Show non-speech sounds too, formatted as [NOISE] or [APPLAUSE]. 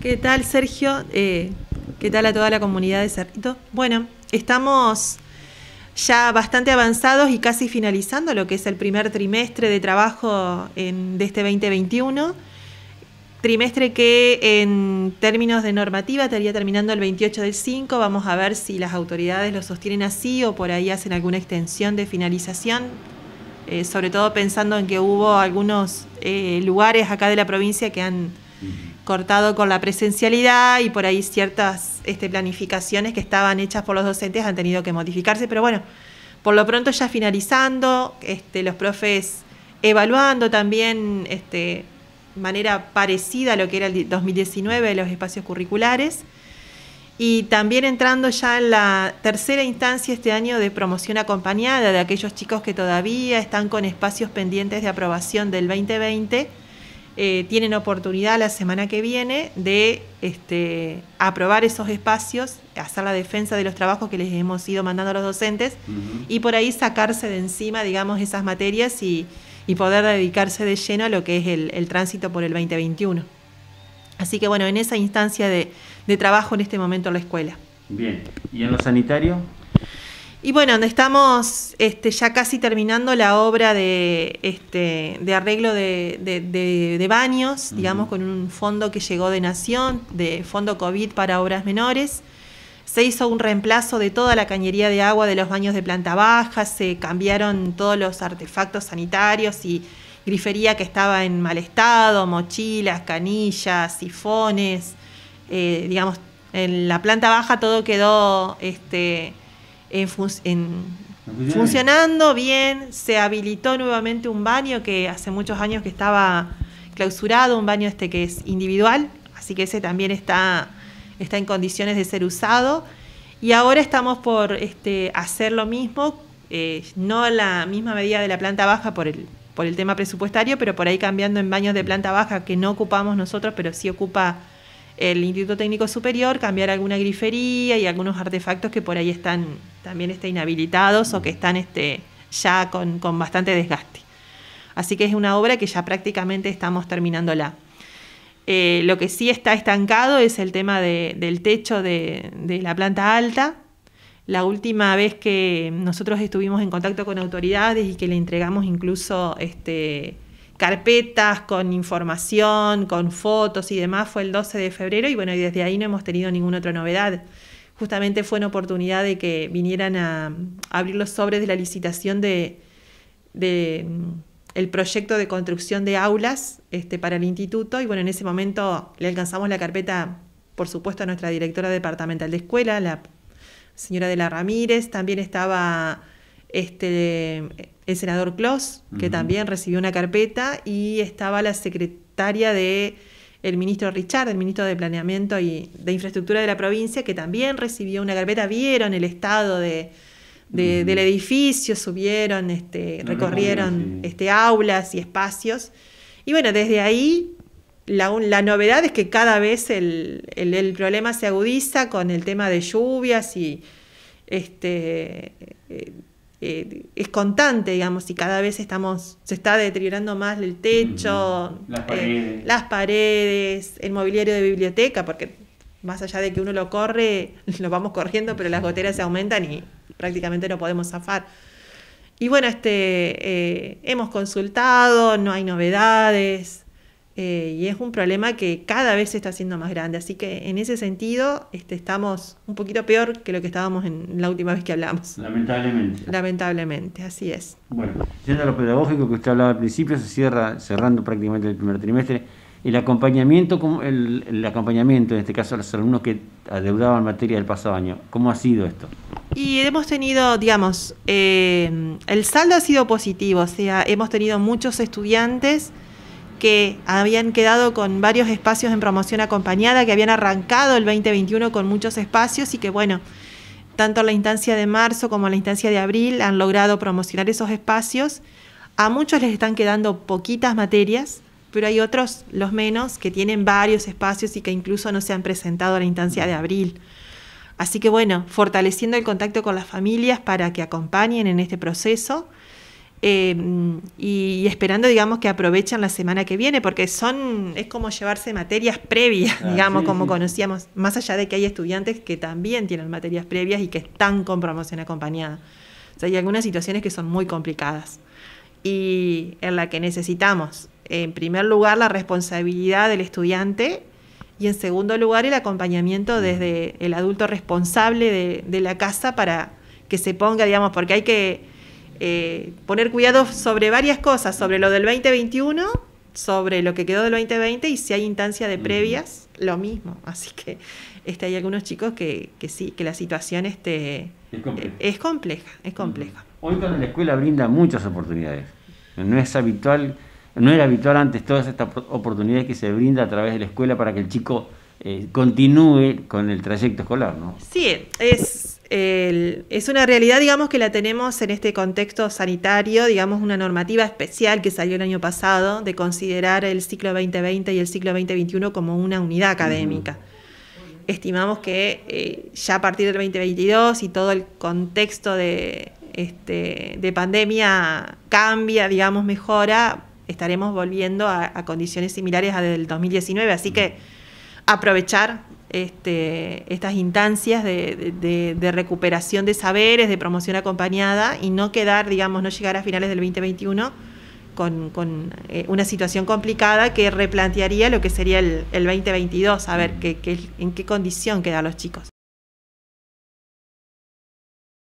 ¿Qué tal, Sergio? Eh, ¿Qué tal a toda la comunidad de Cerrito? Bueno, estamos ya bastante avanzados y casi finalizando lo que es el primer trimestre de trabajo de este 2021. Trimestre que en términos de normativa estaría terminando el 28 del 5. Vamos a ver si las autoridades lo sostienen así o por ahí hacen alguna extensión de finalización. Eh, sobre todo pensando en que hubo algunos eh, lugares acá de la provincia que han cortado con la presencialidad y por ahí ciertas este, planificaciones que estaban hechas por los docentes han tenido que modificarse, pero bueno, por lo pronto ya finalizando, este, los profes evaluando también este, manera parecida a lo que era el 2019 de los espacios curriculares y también entrando ya en la tercera instancia este año de promoción acompañada de aquellos chicos que todavía están con espacios pendientes de aprobación del 2020 eh, tienen oportunidad la semana que viene de este, aprobar esos espacios, hacer la defensa de los trabajos que les hemos ido mandando a los docentes y por ahí sacarse de encima, digamos, esas materias y, poder dedicarse de lleno a lo que es el, tránsito por el 2021. Así que bueno, en esa instancia de, de trabajo en este momento en la escuela. Bien, ¿y en lo sanitario? Y bueno, estamos este, ya casi terminando la obra de, este, de arreglo de, baños, digamos, con un fondo que llegó de Nación, de fondo COVID para obras menores. Se hizo un reemplazo de toda la cañería de agua de los baños de planta baja, se cambiaron todos los artefactos sanitarios y grifería que estaba en mal estado, mochilas, canillas, sifones, eh, digamos, en la planta baja todo quedó... Este, funcionando bien, se habilitó nuevamente un baño que hace muchos años que estaba clausurado, un baño este que es individual, así que ese también está, está en condiciones de ser usado. Y ahora estamos por este, hacer lo mismo, eh, no la misma medida de la planta baja por el, por el tema presupuestario, pero por ahí cambiando en baños de planta baja que no ocupamos nosotros, pero sí ocupa el Instituto Técnico Superior, cambiar alguna grifería y algunos artefactos que por ahí están también está inhabilitados o que están este, ya con, bastante desgaste. Así que es una obra que ya prácticamente estamos terminándola. Eh, lo que sí está estancado es el tema del techo de, de la planta alta. La última vez que nosotros estuvimos en contacto con autoridades y que le entregamos incluso este, carpetas con información, con fotos y demás, fue el 12 de febrero y bueno, y desde ahí no hemos tenido ninguna otra novedad justamente fue una oportunidad de que vinieran a, abrir los sobres de la licitación de, mm, el proyecto de construcción de aulas este, para el instituto y bueno, en ese momento le alcanzamos la carpeta, por supuesto, a nuestra directora departamental de escuela, la señora de la Ramírez, también estaba este, el senador Clos, que también recibió una carpeta y estaba la secretaria de el ministro Richard, el ministro de Planeamiento y de Infraestructura de la provincia, que también recibió una carpeta, vieron el estado de, del edificio, subieron, este, ah, recorrieron este, aulas y espacios. Y bueno, desde ahí la, novedad es que cada vez el, el, problema se agudiza con el tema de lluvias y este, eh, es constante, digamos, y cada vez estamos, se está deteriorando más el techo, eh, las, paredes. el mobiliario de biblioteca, porque más allá de que uno lo corre, [LAUGHS] lo vamos corriendo, pero las goteras se aumentan y prácticamente no podemos zafar. Y bueno, este, eh, hemos consultado, no hay novedades. Eh, y es un problema que cada vez se está haciendo más grande. Así que en ese sentido este, estamos un poquito peor que lo que estábamos en la última vez que hablamos. Lamentablemente. Lamentablemente, así es. Bueno, siendo a lo pedagógico que usted hablaba al principio, se cierra cerrando prácticamente el primer trimestre. El acompañamiento, el, el acompañamiento en este caso a los alumnos que adeudaban materia del pasado año, ¿cómo ha sido esto? Y hemos tenido, digamos, eh, el saldo ha sido positivo, o sea, hemos tenido muchos estudiantes que habían quedado con varios espacios en promoción acompañada, que habían arrancado el 2021 con muchos espacios y que, bueno, tanto la instancia de marzo como la instancia de abril han logrado promocionar esos espacios. A muchos les están quedando poquitas materias, pero hay otros, los menos, que tienen varios espacios y que incluso no se han presentado a la instancia de abril. Así que bueno, fortaleciendo el contacto con las familias para que acompañen en este proceso Em, y, esperando, digamos, que aprovechen la semana que viene, porque son, es como llevarse materias previas, ah, digamos, como conocíamos, más allá de que hay estudiantes que también tienen materias previas y que están con promoción acompañada. O sea, hay algunas situaciones que son muy complicadas y en la que necesitamos, en primer lugar, la responsabilidad del estudiante y en segundo lugar el acompañamiento mm. desde el adulto responsable de la casa para que se ponga, digamos, porque hay que eh, poner cuidado sobre varias cosas, sobre lo del 2021, sobre lo que quedó del 2020 y si hay instancia de previas, lo mismo. Así que este, hay algunos chicos que, sí, que la situación este, eh, es, compleja. es compleja. Hoy cuando la escuela brinda muchas oportunidades. No es habitual, no era habitual antes todas estas oportunidades que se brinda a través de la escuela para que el chico eh, continúe con el trayecto escolar, ¿no? Sí, es es una realidad, digamos, que la tenemos en este contexto sanitario, digamos, una normativa especial que salió el año pasado de considerar el ciclo 2020 y el ciclo 2021 como una unidad académica. Estimamos que eh, ya a partir del 2022 y todo el contexto de, este, de pandemia cambia, digamos, mejora, estaremos volviendo a, a condiciones similares a del 2019, así que aprovechar este, estas instancias de, recuperación de saberes, de promoción acompañada y no quedar, digamos, no llegar a finales del 2021 con, eh, una situación complicada que replantearía lo que sería el, 2022, a ver mm. qué, qué, en qué condición quedan los chicos.